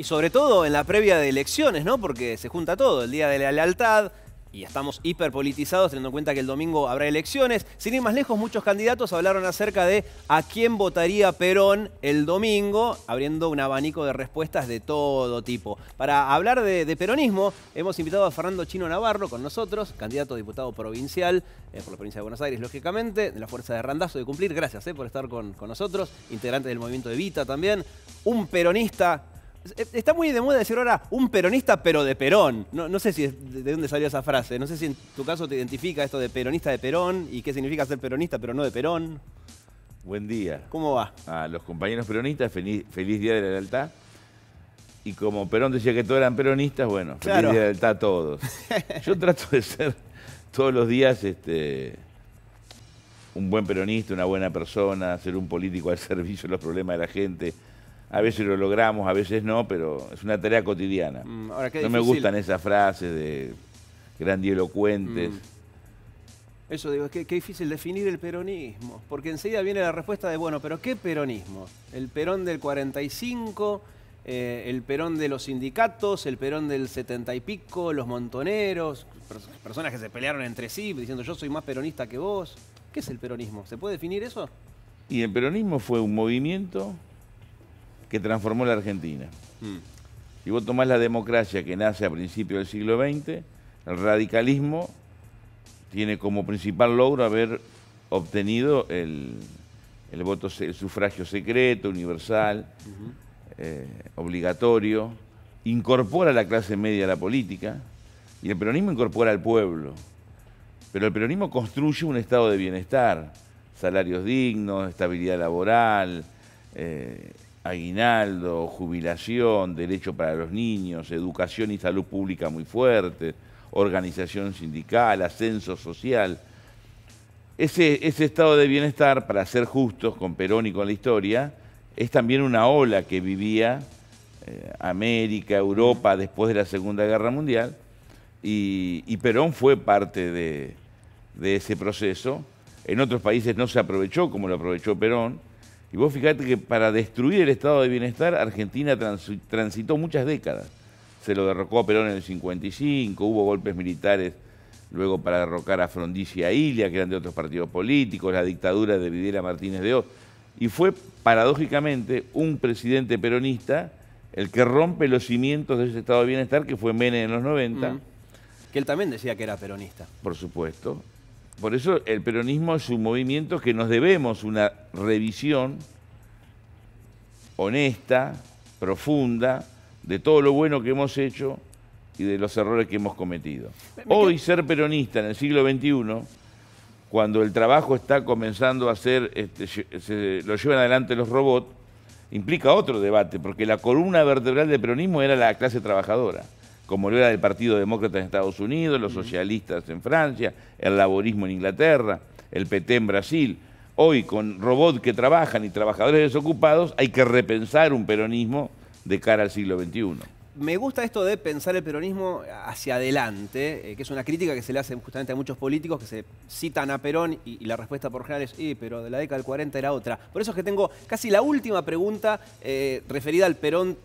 Y sobre todo en la previa de elecciones, ¿no? Porque se junta todo, el Día de la Lealtad, y estamos hiperpolitizados teniendo en cuenta que el domingo habrá elecciones. Sin ir más lejos, muchos candidatos hablaron acerca de a quién votaría Perón el domingo, abriendo un abanico de respuestas de todo tipo. Para hablar de, peronismo, hemos invitado a Fernando Chino Navarro con nosotros, candidato a diputado provincial eh, por la provincia de Buenos Aires, lógicamente, de la Fuerza de Randazo de Cumplir. Gracias eh, por estar con, con nosotros, integrante del movimiento Evita también, un peronista eh, está muy de moda decir ahora un peronista, pero de Perón. No, sé si de dónde salió esa frase. No sé si en tu caso te identifica esto de peronista de Perón y qué significa ser peronista, pero no de Perón. Buen día. ¿Cómo va? A los compañeros peronistas, feliz, Día de la Lealtad. Y como Perón decía que todos eran peronistas, bueno, feliz Día de la Lealtad a todos. Yo trato de ser todos los días este, un buen peronista, una buena persona, ser un político al servicio de los problemas de la gente a veces lo logramos, a veces no, pero es una tarea cotidiana. Mm, no me gustan esas frases de grandielocuentes. Mm. Eso digo, es que qué difícil definir el peronismo, porque enseguida viene la respuesta de, bueno, pero ¿qué peronismo? ¿El perón del 45? Eh, el perón de los sindicatos, el perón del 70 y pico, los montoneros, personas que se pelearon entre sí diciendo yo soy más peronista que vos. ¿Qué es el peronismo? ¿Se puede definir eso? Y el peronismo fue un movimiento que transformó la Argentina. Hmm. Si vos tomás la democracia que nace a principios del siglo XX, el radicalismo tiene como principal logro haber obtenido el, voto, el sufragio secreto, universal, eh, obligatorio, incorpora a la clase media a la política y el peronismo incorpora al pueblo. Pero el peronismo construye un estado de bienestar, salarios dignos, estabilidad laboral, eh, aguinaldo, jubilación, derecho para los niños, educación y salud pública muy fuerte, organización sindical, ascenso social. Ese, estado de bienestar, para ser justos con Perón y con la historia, es también una ola que vivía eh, América, Europa después de la Segunda Guerra Mundial, y, Perón fue parte de ese proceso. En otros países no se aprovechó como lo aprovechó Perón, y vos fijate que para destruir el estado de bienestar, Argentina transitó muchas décadas. Se lo derrocó a Perón en el 55, hubo golpes militares luego para derrocar a Frondizi y a Ilia, que eran de otros partidos políticos, la dictadura de Videla Martínez de O. Y fue, paradójicamente, un presidente peronista el que rompe los cimientos de ese estado de bienestar, que fue Menem en los 90. Mm. Que él también decía que era peronista. Por supuesto. Por eso el peronismo es un movimiento que nos debemos una revisión honesta, profunda, de todo lo bueno que hemos hecho y de los errores que hemos cometido. Hoy ser peronista en el siglo XXI, cuando el trabajo está comenzando a ser, este, lo llevan adelante los robots, implica otro debate, porque la columna vertebral del peronismo era la clase trabajadora como lo era el Partido Demócrata en Estados Unidos, los socialistas en Francia, el laborismo en Inglaterra, el PT en Brasil. Hoy, con robots que trabajan y trabajadores desocupados, hay que repensar un peronismo de cara al siglo XXI. Me gusta esto de pensar el peronismo hacia adelante, eh, que es una crítica que se le hace justamente a muchos políticos que se citan a Perón y, la respuesta por general es, eh, pero de la década del 40 era otra. Por eso es que tengo casi la última pregunta eh, referida al Perón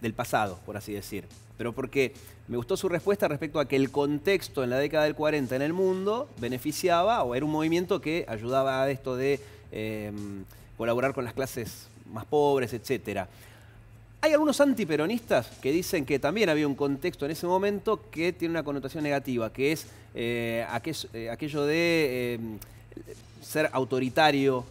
del pasado, por así decir. Pero porque me gustó su respuesta respecto a que el contexto en la década del 40 en el mundo beneficiaba o era un movimiento que ayudaba a esto de em, colaborar con las clases más pobres, etcétera. Hay algunos antiperonistas que dicen que también había un contexto en ese momento que tiene una connotación negativa, que es eh, eh, aquello de em, ser autoritario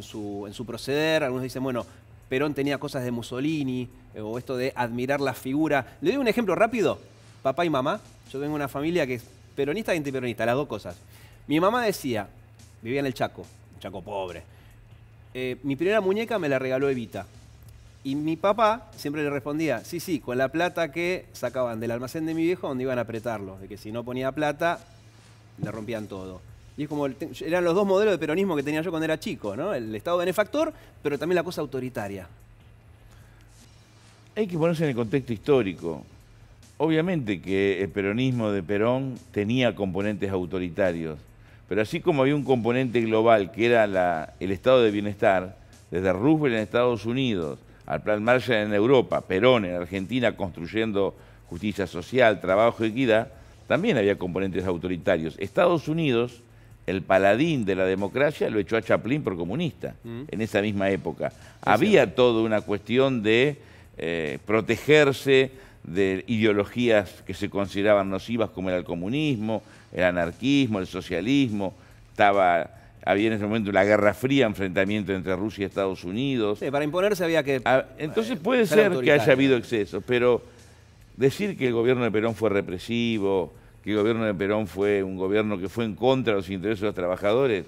su, en, su, proceder. Algunos dicen, bueno, Perón tenía cosas de Mussolini, eh, o esto de admirar la figura. Le doy un ejemplo rápido. Papá y mamá, yo de una familia que es peronista y e antiperonista, las dos cosas. Mi mamá decía, vivía en el Chaco, Chaco pobre, eh, mi primera muñeca me la regaló Evita. Y mi papá siempre le respondía, sí, sí, con la plata que sacaban del almacén de mi viejo donde iban a apretarlo, de que si no ponía plata, le rompían todo. Y como, eran los dos modelos de peronismo que tenía yo cuando era chico, ¿no? El Estado benefactor, pero también la cosa autoritaria. Hay que ponerse en el contexto histórico. Obviamente que el peronismo de Perón tenía componentes autoritarios, pero así como había un componente global que era el estado de bienestar, desde Roosevelt en Estados Unidos, al Plan Marshall en Europa, Perón en Argentina construyendo justicia social, trabajo y equidad, también había componentes autoritarios. Estados Unidos el paladín de la democracia lo echó a Chaplin por comunista, mm. en esa misma época. Había toda una cuestión de eh, protegerse de ideologías que se consideraban nocivas como era el comunismo, el anarquismo, el socialismo, estaba había en ese momento la Guerra Fría, enfrentamiento entre Rusia y Estados Unidos. Sí, para imponerse había que... Ah, entonces eh, puede ser, ser que haya habido excesos, pero decir que el gobierno de Perón fue represivo, que el gobierno de Perón fue un gobierno que fue en contra de los intereses de los trabajadores,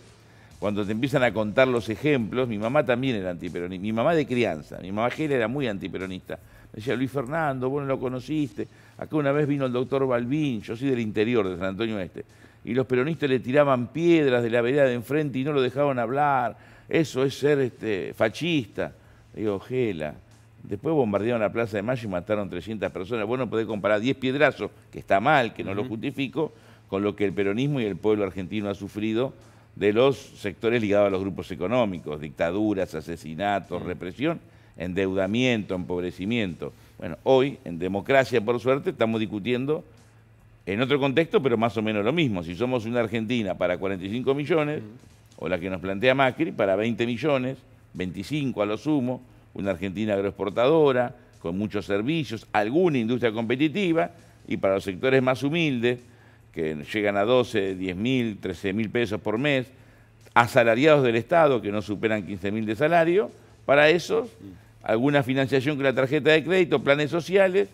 cuando te empiezan a contar los ejemplos, mi mamá también era antiperonista, mi mamá de crianza, mi mamá Gela era muy antiperonista. Me decía, Luis Fernando, vos no lo conociste, acá una vez vino el doctor Balbín, yo soy del interior de San Antonio Este, y los peronistas le tiraban piedras de la vereda de enfrente y no lo dejaban hablar, eso es ser este, fascista. digo, Gela, Después bombardearon la Plaza de Mayo y mataron 300 personas. Bueno, podés comparar 10 piedrazos, que está mal, que no lo justifico, con lo que el peronismo y el pueblo argentino ha sufrido de los sectores ligados a los grupos económicos, dictaduras, asesinatos, represión, endeudamiento, empobrecimiento. Bueno, hoy en democracia, por suerte, estamos discutiendo en otro contexto, pero más o menos lo mismo. Si somos una Argentina para 45 millones, o la que nos plantea Macri, para 20 millones, 25 a lo sumo, una Argentina agroexportadora, con muchos servicios, alguna industria competitiva, y para los sectores más humildes, que llegan a 12, 10 mil, 13 mil pesos por mes, asalariados del Estado, que no superan 15 mil de salario, para esos, alguna financiación con la tarjeta de crédito, planes sociales,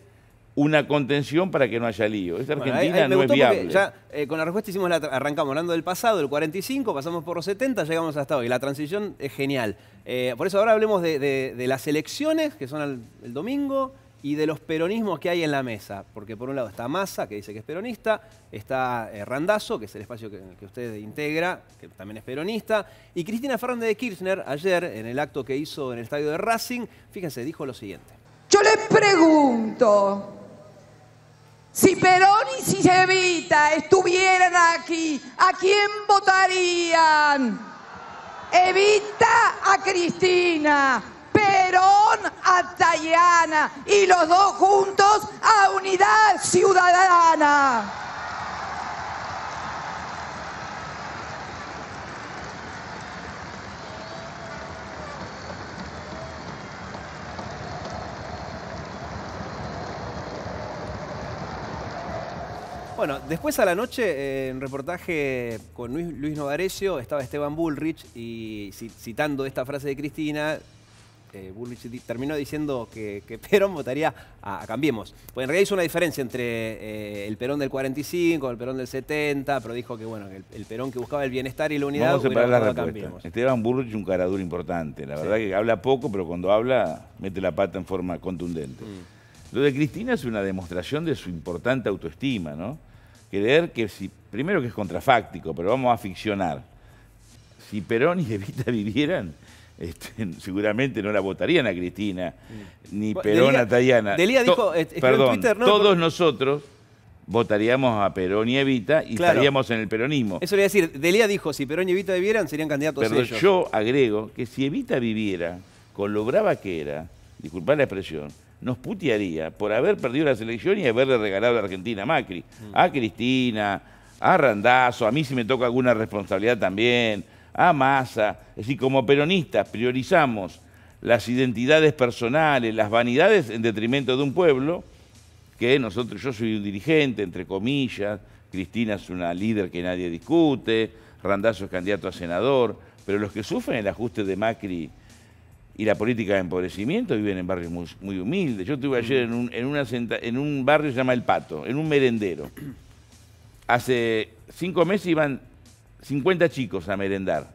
una contención para que no haya lío. Esta Argentina no es viable. Ya eh, con la respuesta hicimos la arrancamos hablando del pasado, el 45, pasamos por los 70, llegamos hasta hoy. La transición es genial. Eh, por eso ahora hablemos de, las elecciones, que son el, domingo, y de los peronismos que hay en la mesa. Porque por un lado está Massa, que dice que es peronista, está eh, Randazo, que es el espacio que, usted integra, que también es peronista, y Cristina Fernández de Kirchner, ayer, en el acto que hizo en el estadio de Racing, fíjense, dijo lo siguiente. Yo le pregunto, si Perón y si Evita estuvieran aquí, ¿a quién votarían? Evita a Cristina, Perón a Tayana y los dos juntos a Unidad Ciudadana. Bueno, después a la noche, eh, en reportaje con Luis, Luis, Novarecio, estaba Esteban Bullrich y citando esta frase de Cristina, eh, Bullrich terminó diciendo que, Perón votaría a, Cambiemos. Pues en realidad hizo una diferencia entre eh, el Perón del 45, el Perón del 70, pero dijo que bueno, el, Perón que buscaba el bienestar y la unidad. Vamos a separar la respuesta. Esteban Bullrich un caradura importante, la verdad que habla poco, pero cuando habla mete la pata en forma contundente. Mm. Lo de Cristina es una demostración de su importante autoestima, ¿no? Creer que si, primero que es contrafáctico, pero vamos a ficcionar. Si Perón y Evita vivieran, este, seguramente no la votarían a Cristina, mm. ni Perón a Tayana. Delía dijo, eh, perdón, todos nosotros votaríamos a Perón y Evita y estaríamos en el peronismo. Eso le a decir, Delía dijo, si Perón y Evita vivieran, serían candidatos Pero yo agrego que si Evita viviera, con lo brava que era, disculpad la expresión, nos putearía por haber perdido la selección y haberle regalado a Argentina a Macri, mm. a Cristina, a Randazo, a mí si me toca alguna responsabilidad también, a Massa. Es decir, como peronistas priorizamos las identidades personales, las vanidades en detrimento de un pueblo, que nosotros, yo soy un dirigente, entre comillas, Cristina es una líder que nadie discute, Randazo es candidato a senador, pero los que sufren el ajuste de Macri y la política de empobrecimiento, viven en barrios muy, humildes. Yo estuve ayer en un, en, una un barrio que se llama El Pato, en un merendero. Hace cinco meses iban 50 chicos a merendar.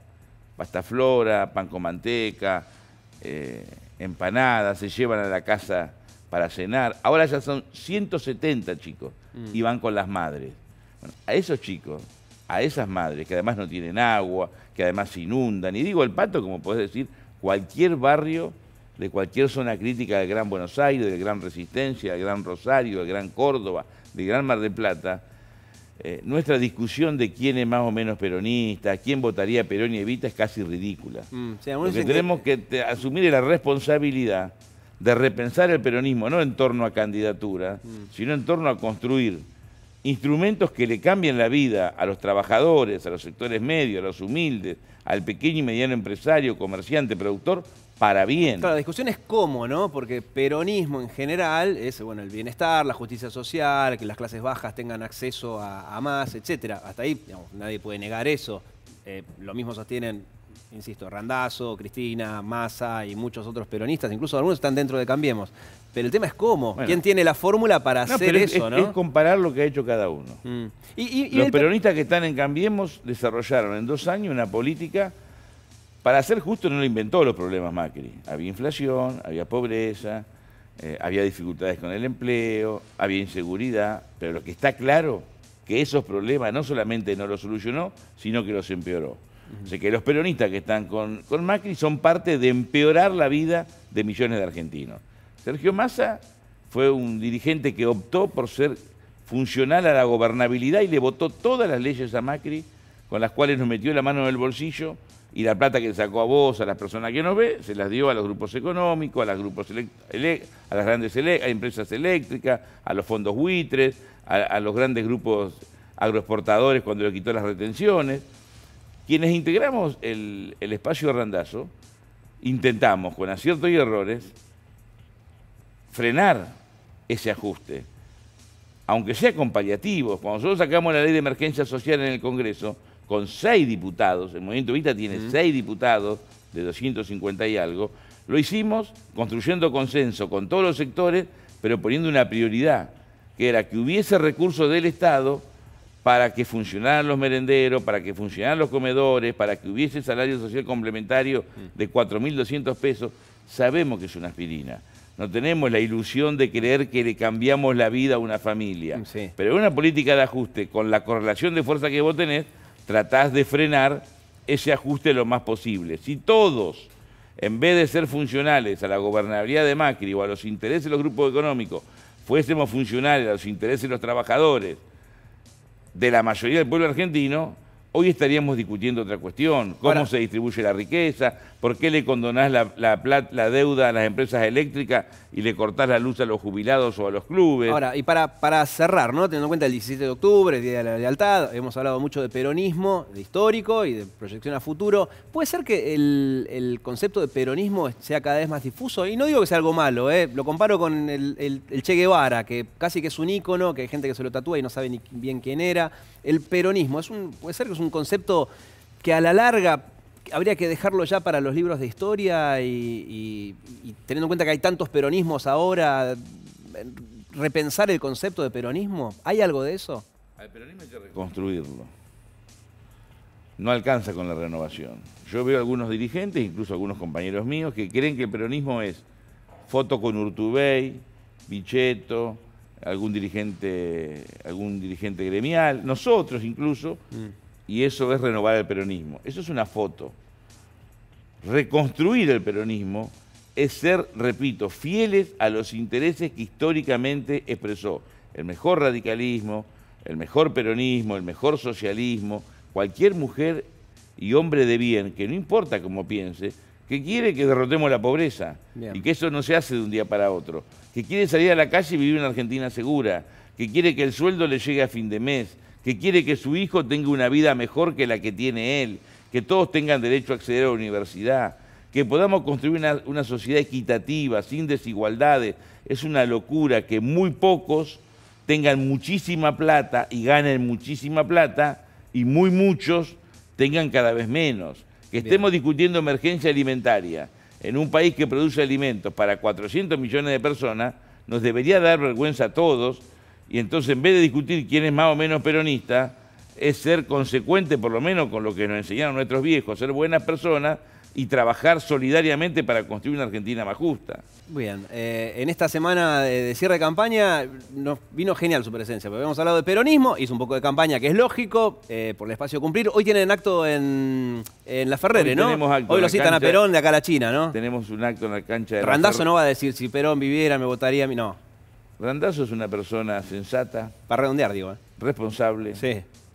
Pastaflora, flora, pan con manteca, eh, empanadas, se llevan a la casa para cenar. Ahora ya son 170 chicos mm. y van con las madres. a esos chicos, a esas madres que además no tienen agua, que además se inundan, y digo el pato como podés decir, cualquier barrio de cualquier zona crítica del Gran Buenos Aires, de Gran Resistencia, del Gran Rosario, del Gran Córdoba, del Gran Mar de Plata, eh, nuestra discusión de quién es más o menos peronista, quién votaría Perón y Evita es casi ridícula. Mm, Porque tenemos que, asumir la responsabilidad de repensar el peronismo, no en torno a candidatura, mm. sino en torno a construir instrumentos que le cambian la vida a los trabajadores, a los sectores medios, a los humildes, al pequeño y mediano empresario, comerciante, productor, para bien. Claro, la discusión es cómo, ¿no? Porque peronismo en general es bueno, el bienestar, la justicia social, que las clases bajas tengan acceso a, más, etcétera. Hasta ahí nadie puede negar eso. Eh, lo mismo sostienen insisto, Randazo, Cristina, Massa y muchos otros peronistas, incluso algunos están dentro de Cambiemos. Pero el tema es cómo, quién tiene la fórmula para hacer eso, comparar lo que ha hecho cada uno. Mm. Los peronistas que están en Cambiemos desarrollaron en dos años una política. Para ser justo, no lo inventó los problemas Macri. Había inflación, había pobreza, eh, había dificultades con el empleo, había inseguridad, pero lo que está claro que esos problemas no solamente no los solucionó, sino que los empeoró que los peronistas que están con, Macri son parte de empeorar la vida de millones de argentinos. Sergio Massa fue un dirigente que optó por ser funcional a la gobernabilidad y le votó todas las leyes a Macri, con las cuales nos metió la mano en el bolsillo y la plata que le sacó a vos, a las personas que nos ve, se las dio a los grupos económicos, a, las grupos a las grandes empresas eléctricas, a los fondos buitres, a los grandes grupos agroexportadores cuando le quitó las retenciones. Quienes integramos el, espacio Randazo, intentamos, con aciertos y errores, frenar ese ajuste, aunque sea con paliativos. Cuando nosotros sacamos la ley de emergencia social en el Congreso, con seis diputados, el Movimiento Vista tiene seis diputados de 250 y algo, lo hicimos construyendo consenso con todos los sectores, pero poniendo una prioridad, que era que hubiese recursos del Estado para que funcionaran los merenderos, para que funcionaran los comedores, para que hubiese salario social complementario de 4.200 pesos, sabemos que es una aspirina. No tenemos la ilusión de creer que le cambiamos la vida a una familia. Pero una política de ajuste, con la correlación de fuerza que vos tenés, tratás de frenar ese ajuste lo más posible. Si todos, en vez de ser funcionales a la gobernabilidad de Macri o a los intereses de los grupos económicos, fuésemos funcionales a los intereses de los trabajadores, de la mayoría del pueblo argentino hoy estaríamos discutiendo otra cuestión, cómo se distribuye la riqueza, por qué le condonás la, deuda a las empresas eléctricas y le cortás la luz a los jubilados o a los clubes. Ahora, y para, cerrar, ¿no? teniendo en cuenta el 17 de octubre, Día de la Lealtad, hemos hablado mucho de peronismo, de histórico y de proyección a futuro, ¿puede ser que el, concepto de peronismo sea cada vez más difuso? Y no digo que sea algo malo, ¿eh? lo comparo con el, Che Guevara, que casi que es un ícono, que hay gente que se lo tatúa y no sabe ni bien quién era. El peronismo, es un, puede ser que es un un concepto que a la larga habría que dejarlo ya para los libros de historia y, teniendo en cuenta que hay tantos peronismos ahora, repensar el concepto de peronismo, ¿hay algo de eso? construirlo peronismo que reconstruirlo. No alcanza con la renovación. Yo veo algunos dirigentes, incluso algunos compañeros míos, que creen que el peronismo es foto con Urtubey, Bicheto, algún dirigente, algún dirigente gremial, nosotros incluso, mm y eso es renovar el peronismo. Eso es una foto. Reconstruir el peronismo es ser, repito, fieles a los intereses que históricamente expresó el mejor radicalismo, el mejor peronismo, el mejor socialismo, cualquier mujer y hombre de bien, que no importa cómo piense, que quiere que derrotemos la pobreza y que eso no se hace de un día para otro, que quiere salir a la calle y vivir una Argentina segura, que quiere que el sueldo le llegue a fin de mes, que quiere que su hijo tenga una vida mejor que la que tiene él, que todos tengan derecho a acceder a la universidad, que podamos construir una, sociedad equitativa, sin desigualdades. Es una locura que muy pocos tengan muchísima plata y ganen muchísima plata y muy muchos tengan cada vez menos. Que estemos discutiendo emergencia alimentaria en un país que produce alimentos para 400 millones de personas nos debería dar vergüenza a todos y entonces, en vez de discutir quién es más o menos peronista, es ser consecuente, por lo menos, con lo que nos enseñaron nuestros viejos, ser buenas personas y trabajar solidariamente para construir una Argentina más justa. Bien, eh, en esta semana de, cierre de campaña nos vino genial su presencia, porque habíamos hablado de peronismo, hizo un poco de campaña, que es lógico, eh, por el espacio cumplir. Hoy tienen acto en, La Ferrere, ¿no? Hoy lo citan a Perón de acá a la China, ¿no? Tenemos un acto en la cancha de Randazo no va a decir, si Perón viviera me votaría a mí, no. Randazzo es una persona sensata. Para redondear, digo. Eh. Responsable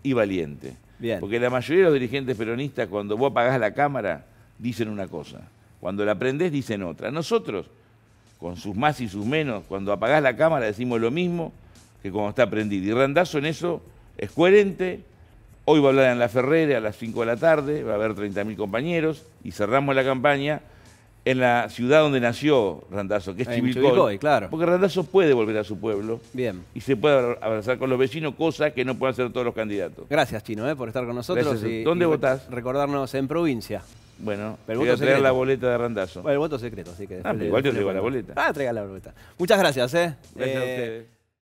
y valiente. Porque la mayoría de los dirigentes peronistas, cuando vos apagás la cámara, dicen una cosa. Cuando la prendés, dicen otra. Nosotros, con sus más y sus menos, cuando apagás la cámara, decimos lo mismo que cuando está prendida. Y Randazzo en eso es coherente. Hoy va a hablar en La Ferrera a las 5 de la tarde, va a haber 30.000 compañeros y cerramos la campaña en la ciudad donde nació Randazzo, que es Chivilcoy, claro. Porque Randazzo puede volver a su pueblo. Bien. Y se puede abrazar con los vecinos, cosa que no pueden hacer todos los candidatos. Gracias, Chino, eh, por estar con nosotros. Y, ¿Dónde votás? Recordarnos en provincia. Bueno, pero voy a traer la boleta de Randazzo. Bueno, el voto secreto, así que... Ah, igual yo traigo la boleta. Ah, traiga la boleta. Muchas gracias, ¿eh? Gracias a eh, ustedes.